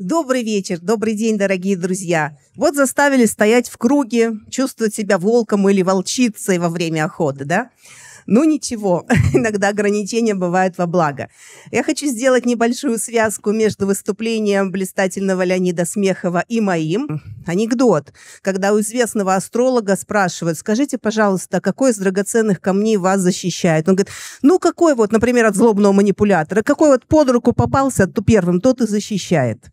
Добрый вечер, добрый день, дорогие друзья. Вот заставили стоять в круге, чувствовать себя волком или волчицей во время охоты, да? Ну ничего, иногда ограничения бывают во благо. Я хочу сделать небольшую связку между выступлением блистательного Леонида Смехова и моим. Анекдот. Когда у известного астролога спрашивают, скажите, пожалуйста, какой из драгоценных камней вас защищает? Он говорит, ну какой вот, например, от злобного манипулятора, какой вот под руку попался, то первым, тот и защищает.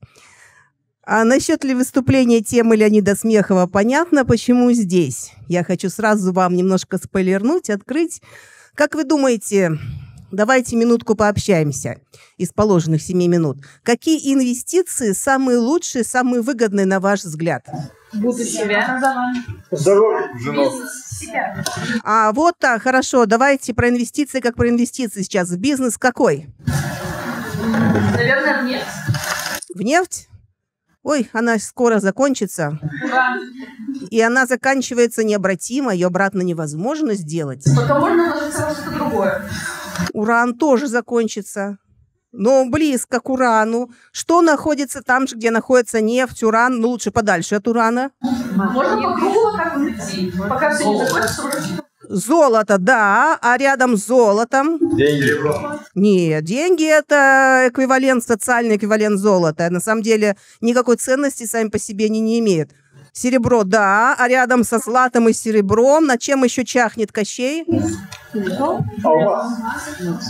А насчет ли выступления темы Леонида Смехова, понятно, почему здесь. Я хочу сразу вам немножко спойлернуть, открыть. Как вы думаете, давайте минутку пообщаемся из положенных семи минут. Какие инвестиции самые лучшие, самые выгодные, на ваш взгляд? Буду Себя. Здоровье. жена. А вот так, хорошо. Давайте про инвестиции, как про инвестиции сейчас. Бизнес какой? Наверное, в нефть. В нефть? ой, она скоро закончится. Ура. И она заканчивается необратимо, ее обратно невозможно сделать. Только можно что-то другое. Уран тоже закончится. Но близко к урану. Что находится там же, где находится нефть, уран? Ну, лучше подальше от урана. Можно по кругу вот так идти, пока все не закончится. Золото, да, а рядом с золотом... Деньги, евро. Нет, деньги – это эквивалент, социальный эквивалент золота. На самом деле никакой ценности сами по себе они не имеют. Серебро, да. А рядом со златом и серебром на чем еще чахнет Кощей?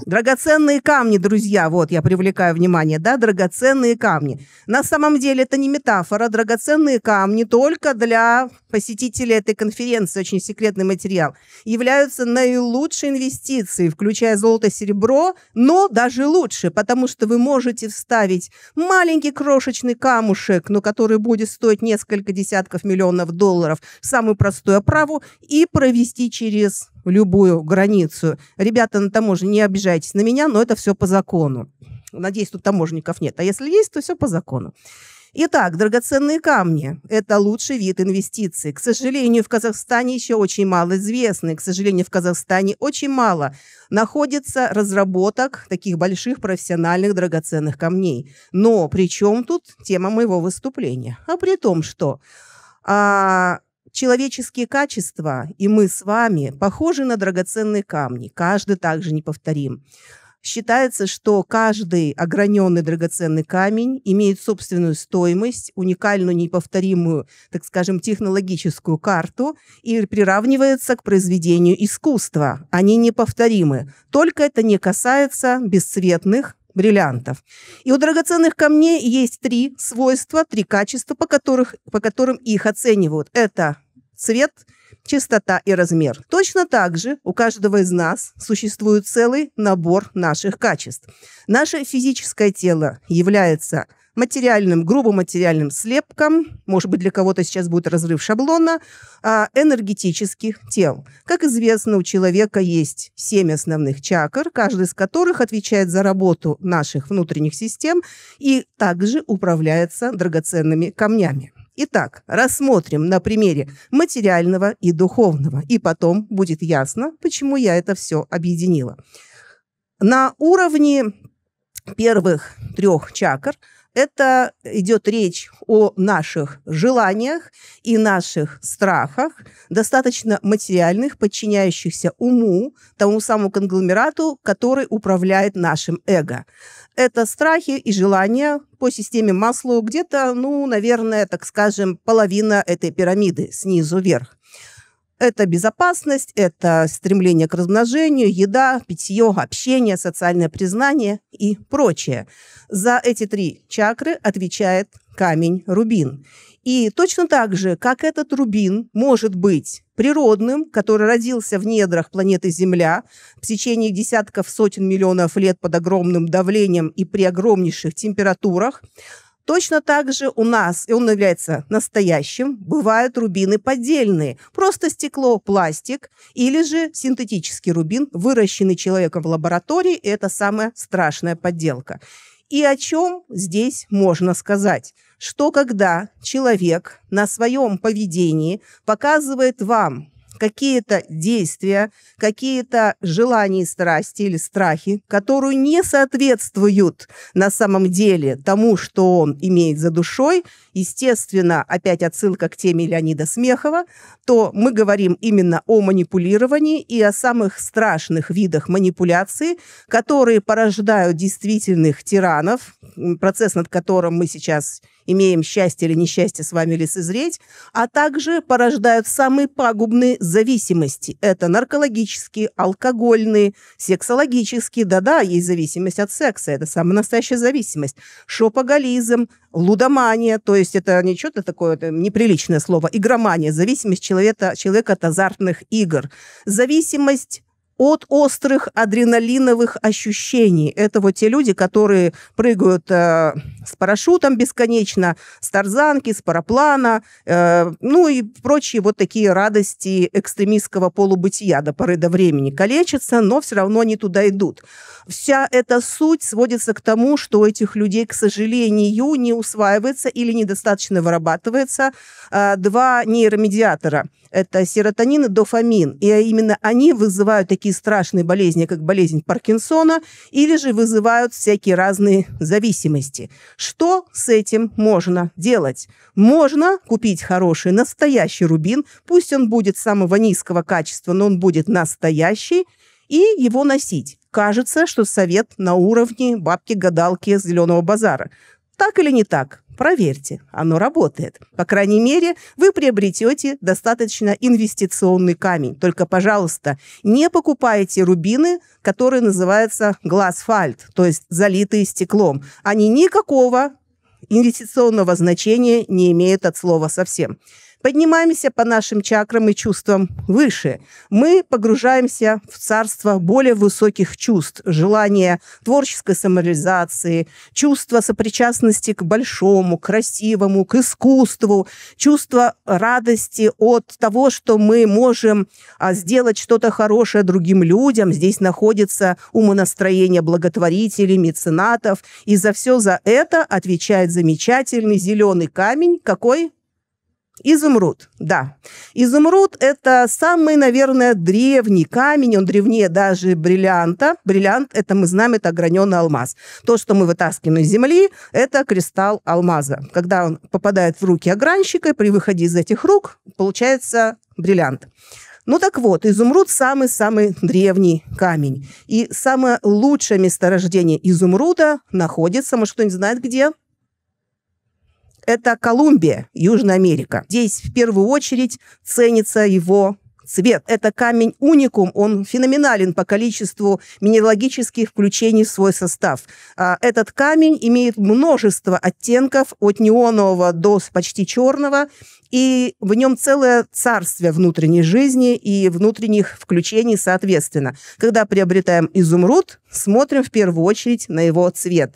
Драгоценные камни, друзья. Вот, я привлекаю внимание, да, драгоценные камни. На самом деле это не метафора. Драгоценные камни только для посетителей этой конференции, очень секретный материал, являются наилучшей инвестицией, включая золото, серебро, но даже лучше, потому что вы можете вставить маленький крошечный камушек, но который будет стоить несколько десятков десятков миллионов долларов самую простую оправу и провести через любую границу. Ребята на таможне, не обижайтесь на меня, но это все по закону. Надеюсь, тут таможников нет. А если есть, то все по закону. Итак, драгоценные камни – это лучший вид инвестиций. К сожалению, в Казахстане еще очень мало известны. К сожалению, в Казахстане очень мало находится разработок таких больших профессиональных драгоценных камней. Но при чем тут тема моего выступления? А при том, что а человеческие качества, и мы с вами, похожи на драгоценные камни. Каждый также неповторим. Считается, что каждый ограненный драгоценный камень имеет собственную стоимость, уникальную, неповторимую, так скажем, технологическую карту и приравнивается к произведению искусства. Они неповторимы. Только это не касается бесцветных бриллиантов. И у драгоценных камней есть три свойства, три качества, по, которых, по которым их оценивают. Это цвет, чистота и размер. Точно так же у каждого из нас существует целый набор наших качеств. Наше физическое тело является материальным, грубо материальным слепкам, может быть, для кого-то сейчас будет разрыв шаблона, а, энергетических тел. Как известно, у человека есть семь основных чакр, каждый из которых отвечает за работу наших внутренних систем и также управляется драгоценными камнями. Итак, рассмотрим на примере материального и духовного, и потом будет ясно, почему я это все объединила. На уровне первых трех чакр – это идет речь о наших желаниях и наших страхах, достаточно материальных, подчиняющихся уму, тому самому конгломерату, который управляет нашим эго. Это страхи и желания по системе Маслоу где-то, ну, наверное, так скажем, половина этой пирамиды снизу вверх. Это безопасность, это стремление к размножению, еда, питье, общение, социальное признание и прочее. За эти три чакры отвечает камень рубин. И точно так же, как этот рубин может быть природным, который родился в недрах планеты Земля в течение десятков, сотен миллионов лет под огромным давлением и при огромнейших температурах, Точно так же у нас, и он является настоящим, бывают рубины поддельные. Просто стекло, пластик или же синтетический рубин, выращенный человеком в лаборатории, и это самая страшная подделка. И о чем здесь можно сказать? Что когда человек на своем поведении показывает вам, какие-то действия, какие-то желания и страсти или страхи, которые не соответствуют на самом деле тому, что он имеет за душой, естественно, опять отсылка к теме Леонида Смехова, то мы говорим именно о манипулировании и о самых страшных видах манипуляции, которые порождают действительных тиранов, процесс над которым мы сейчас имеем счастье или несчастье с вами лицезреть, а также порождают самые пагубные зависимости. Это наркологические, алкогольные, сексологические. Да-да, есть зависимость от секса, это самая настоящая зависимость. Шопоголизм, лудомания, то есть это не что-то такое это неприличное слово, игромания, зависимость человека, человека от азартных игр. Зависимость от острых адреналиновых ощущений. Это вот те люди, которые прыгают э, с парашютом бесконечно, с тарзанки, с параплана, э, ну и прочие вот такие радости экстремистского полубытия до поры до времени. Калечатся, но все равно они туда идут. Вся эта суть сводится к тому, что у этих людей, к сожалению, не усваивается или недостаточно вырабатывается э, два нейромедиатора – это серотонин и дофамин. И именно они вызывают такие страшные болезни, как болезнь Паркинсона, или же вызывают всякие разные зависимости. Что с этим можно делать? Можно купить хороший настоящий рубин, пусть он будет самого низкого качества, но он будет настоящий, и его носить. Кажется, что совет на уровне бабки-гадалки зеленого базара. Так или не так? Проверьте, оно работает. По крайней мере, вы приобретете достаточно инвестиционный камень. Только, пожалуйста, не покупайте рубины, которые называются глазфальт, то есть залитые стеклом. Они никакого инвестиционного значения не имеют от слова совсем поднимаемся по нашим чакрам и чувствам выше. Мы погружаемся в царство более высоких чувств, желания творческой самореализации, чувство сопричастности к большому, красивому, к искусству, чувство радости от того, что мы можем а, сделать что-то хорошее другим людям. Здесь находится умонастроение благотворителей, меценатов. И за все за это отвечает замечательный зеленый камень. Какой? Изумруд, да. Изумруд – это самый, наверное, древний камень, он древнее даже бриллианта. Бриллиант – это, мы знаем, это ограненный алмаз. То, что мы вытаскиваем из земли, это кристалл алмаза. Когда он попадает в руки огранщика, при выходе из этих рук получается бриллиант. Ну так вот, изумруд самый-самый древний камень. И самое лучшее месторождение изумруда находится, может кто-нибудь знает где? это Колумбия, Южная Америка. Здесь в первую очередь ценится его цвет. Это камень уникум, он феноменален по количеству минералогических включений в свой состав. А, этот камень имеет множество оттенков, от неонового до почти черного, и в нем целое царствие внутренней жизни и внутренних включений соответственно. Когда приобретаем изумруд, смотрим в первую очередь на его цвет.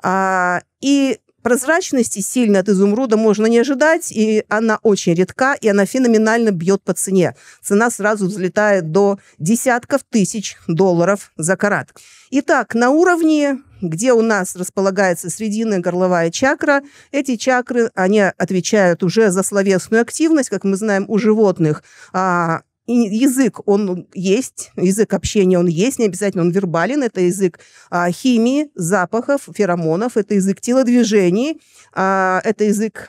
А, и Прозрачности сильно от изумруда можно не ожидать, и она очень редка, и она феноменально бьет по цене. Цена сразу взлетает до десятков тысяч долларов за карат. Итак, на уровне где у нас располагается срединная горловая чакра. Эти чакры, они отвечают уже за словесную активность, как мы знаем, у животных. А, и язык, он есть, язык общения, он есть, не обязательно он вербален, это язык а, химии, запахов, феромонов, это язык телодвижений, а, это язык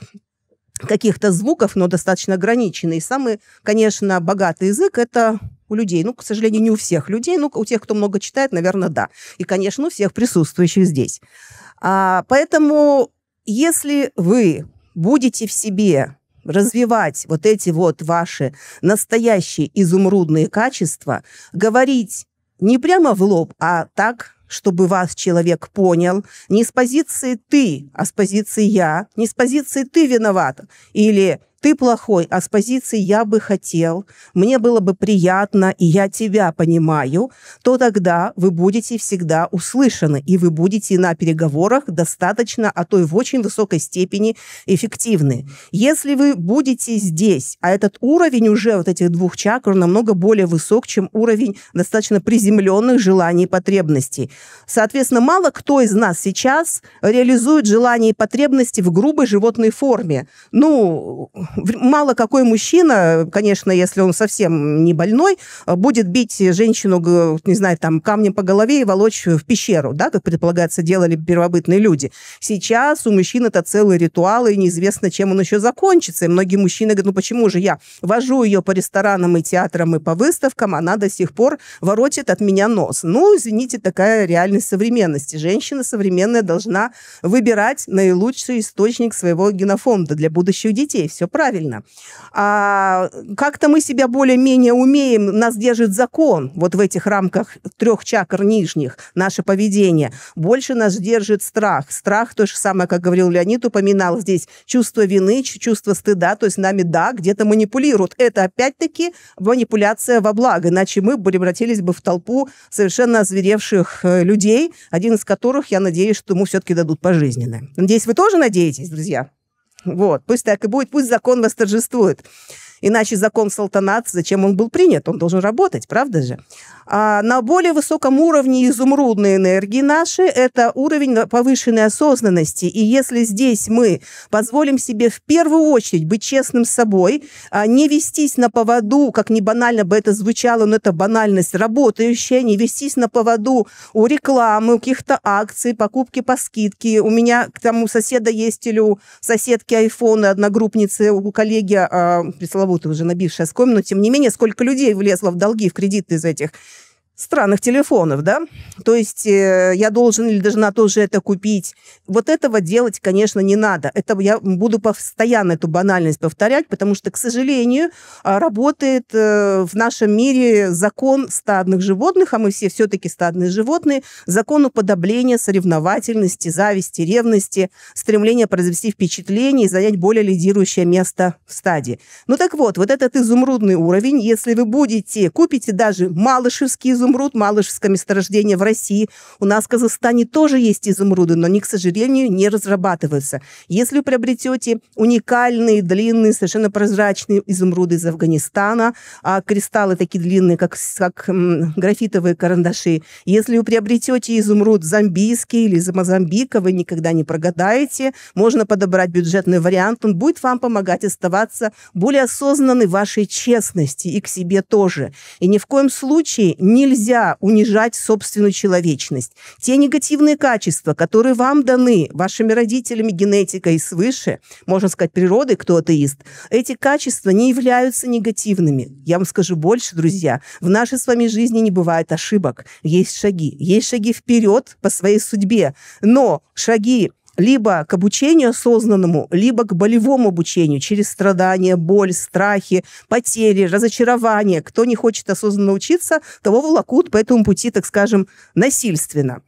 каких-то звуков, но достаточно ограниченный. самый, конечно, богатый язык – это у людей, ну, к сожалению, не у всех людей, ну, у тех, кто много читает, наверное, да. И, конечно, у всех присутствующих здесь. А, поэтому, если вы будете в себе развивать вот эти вот ваши настоящие изумрудные качества, говорить не прямо в лоб, а так, чтобы вас человек понял, не с позиции ты, а с позиции я, не с позиции ты виноват, или ты плохой, а с позиции я бы хотел, мне было бы приятно, и я тебя понимаю, то тогда вы будете всегда услышаны, и вы будете на переговорах достаточно, а то и в очень высокой степени эффективны. Если вы будете здесь, а этот уровень уже вот этих двух чакр намного более высок, чем уровень достаточно приземленных желаний и потребностей. Соответственно, мало кто из нас сейчас реализует желания и потребности в грубой животной форме. Ну, мало какой мужчина, конечно, если он совсем не больной, э, будет бить женщину, не знаю, там, камнем по голове и волочь в пещеру, да, как предполагается, делали первобытные люди. Сейчас у мужчин это целый ритуал, и неизвестно, чем он еще закончится. И многие мужчины говорят, ну почему же я вожу ее по ресторанам и театрам и по выставкам, она до сих пор воротит от меня нос. Ну, извините, такая реальность современности. Женщина современная должна выбирать наилучший источник своего генофонда для будущих детей. Все правильно правильно. А, как-то мы себя более-менее умеем, нас держит закон, вот в этих рамках трех чакр нижних, наше поведение. Больше нас держит страх. Страх, то же самое, как говорил Леонид, упоминал здесь, чувство вины, чувство стыда, то есть нами, да, где-то манипулируют. Это опять-таки манипуляция во благо, иначе мы бы обратились бы в толпу совершенно озверевших э, людей, один из которых, я надеюсь, что ему все-таки дадут пожизненное. Надеюсь, вы тоже надеетесь, друзья? Вот, пусть так и будет, пусть закон восторжествует. Иначе закон салтанат, зачем он был принят? Он должен работать, правда же? А на более высоком уровне изумрудной энергии наши – это уровень повышенной осознанности. И если здесь мы позволим себе в первую очередь быть честным с собой, а не вестись на поводу, как не банально бы это звучало, но это банальность работающая, не вестись на поводу у рекламы, у каких-то акций, покупки по скидке. У меня к тому соседа есть или у соседки айфона, одногруппницы, у коллеги э, прислала пресловутый, уже набивший оскомину, тем не менее, сколько людей влезло в долги, в кредиты из этих странных телефонов, да? То есть э, я должен или должна тоже это купить. Вот этого делать, конечно, не надо. Это я буду постоянно эту банальность повторять, потому что, к сожалению, а, работает э, в нашем мире закон стадных животных, а мы все все-таки стадные животные, закон уподобления, соревновательности, зависти, ревности, стремления произвести впечатление и занять более лидирующее место в стадии. Ну так вот, вот этот изумрудный уровень, если вы будете, купите даже малышевский изумрудный изумруд, малышевское месторождение в России. У нас в Казахстане тоже есть изумруды, но они, к сожалению, не разрабатываются. Если вы приобретете уникальные, длинные, совершенно прозрачные изумруды из Афганистана, а кристаллы такие длинные, как, как графитовые карандаши, если вы приобретете изумруд замбийский или мозамбика, вы никогда не прогадаете. Можно подобрать бюджетный вариант, он будет вам помогать оставаться более осознанной вашей честности и к себе тоже. И ни в коем случае нельзя нельзя унижать собственную человечность. Те негативные качества, которые вам даны вашими родителями, генетикой свыше, можно сказать, природой, кто атеист, эти качества не являются негативными. Я вам скажу больше, друзья, в нашей с вами жизни не бывает ошибок. Есть шаги. Есть шаги вперед по своей судьбе. Но шаги либо к обучению осознанному, либо к болевому обучению через страдания, боль, страхи, потери, разочарования. Кто не хочет осознанно учиться, того волокут по этому пути, так скажем, насильственно.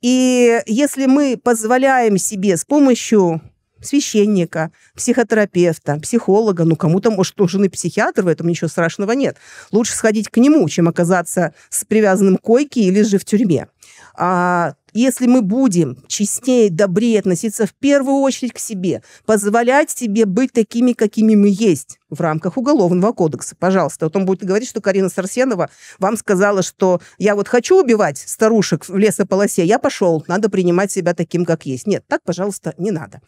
И если мы позволяем себе с помощью священника, психотерапевта, психолога, ну кому-то, может, нужен и психиатр, в этом ничего страшного нет. Лучше сходить к нему, чем оказаться с привязанным к койке или же в тюрьме. А если мы будем честнее, добрее относиться в первую очередь к себе, позволять себе быть такими, какими мы есть в рамках Уголовного кодекса, пожалуйста. Вот он будет говорить, что Карина Сарсенова вам сказала, что я вот хочу убивать старушек в лесополосе, я пошел, надо принимать себя таким, как есть. Нет, так, пожалуйста, не надо.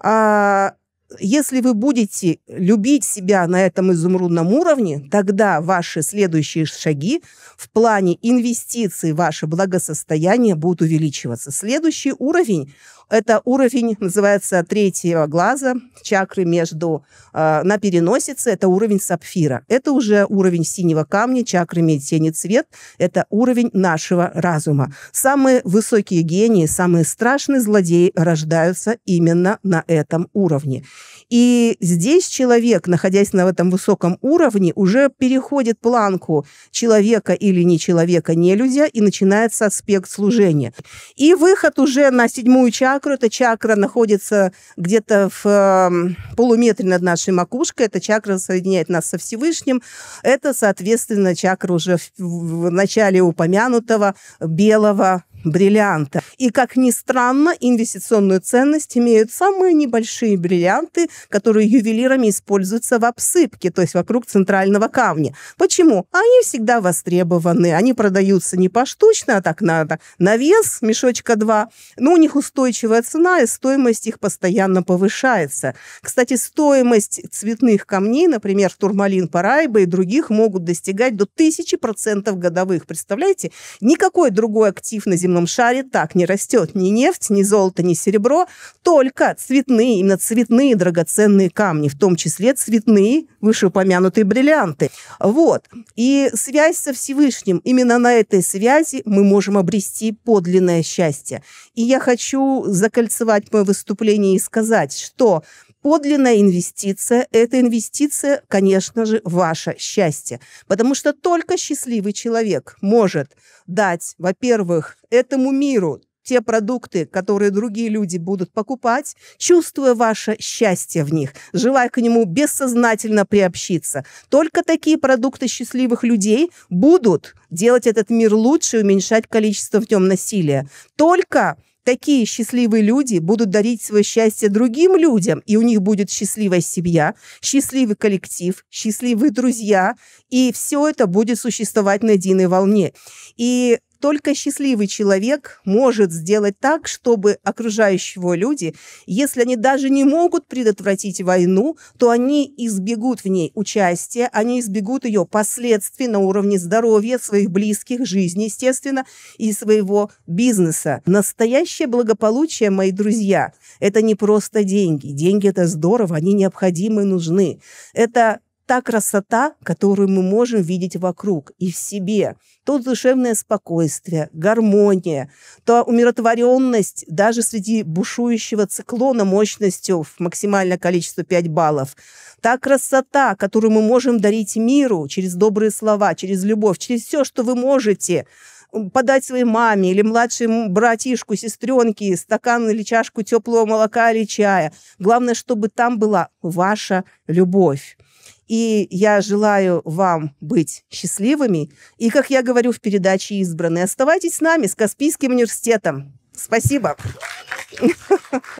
А, если вы будете любить себя на этом изумрудном уровне, тогда ваши следующие шаги в плане инвестиций, ваше благосостояние будут увеличиваться. Следующий уровень это уровень, называется, третьего глаза, чакры между э, на переносице, это уровень сапфира. Это уже уровень синего камня, чакры имеет синий цвет, это уровень нашего разума. Самые высокие гении, самые страшные злодеи рождаются именно на этом уровне. И здесь человек, находясь на этом высоком уровне, уже переходит планку человека или не человека, не людя, и начинается аспект служения. И выход уже на седьмую чакру, эта чакра находится где-то в эм, полуметре над нашей макушкой, эта чакра соединяет нас со Всевышним, это, соответственно, чакра уже в, в начале упомянутого белого бриллианта. И, как ни странно, инвестиционную ценность имеют самые небольшие бриллианты, которые ювелирами используются в обсыпке, то есть вокруг центрального камня. Почему? Они всегда востребованы, они продаются не поштучно, а так надо, на вес мешочка 2, но у них устойчивая цена, и стоимость их постоянно повышается. Кстати, стоимость цветных камней, например, турмалин парайба и других, могут достигать до 1000% годовых. Представляете? Никакой другой актив на земле земном шаре так не растет ни нефть, ни золото, ни серебро, только цветные, именно цветные драгоценные камни, в том числе цветные вышеупомянутые бриллианты. Вот. И связь со Всевышним, именно на этой связи мы можем обрести подлинное счастье. И я хочу закольцевать мое выступление и сказать, что подлинная инвестиция – это инвестиция, конечно же, в ваше счастье. Потому что только счастливый человек может дать, во-первых, этому миру те продукты, которые другие люди будут покупать, чувствуя ваше счастье в них, желая к нему бессознательно приобщиться. Только такие продукты счастливых людей будут делать этот мир лучше и уменьшать количество в нем насилия. Только Такие счастливые люди будут дарить свое счастье другим людям, и у них будет счастливая семья, счастливый коллектив, счастливые друзья, и все это будет существовать на единой волне. И только счастливый человек может сделать так, чтобы окружающие его люди, если они даже не могут предотвратить войну, то они избегут в ней участия, они избегут ее последствий на уровне здоровья, своих близких, жизни, естественно, и своего бизнеса. Настоящее благополучие, мои друзья, это не просто деньги. Деньги – это здорово, они необходимы, нужны. Это та красота, которую мы можем видеть вокруг и в себе, то душевное спокойствие, гармония, то умиротворенность даже среди бушующего циклона мощностью в максимальное количество 5 баллов, та красота, которую мы можем дарить миру через добрые слова, через любовь, через все, что вы можете подать своей маме или младшему братишку, сестренке стакан или чашку теплого молока или чая. Главное, чтобы там была ваша любовь. И я желаю вам быть счастливыми. И, как я говорю в передаче «Избранные», оставайтесь с нами, с Каспийским университетом. Спасибо.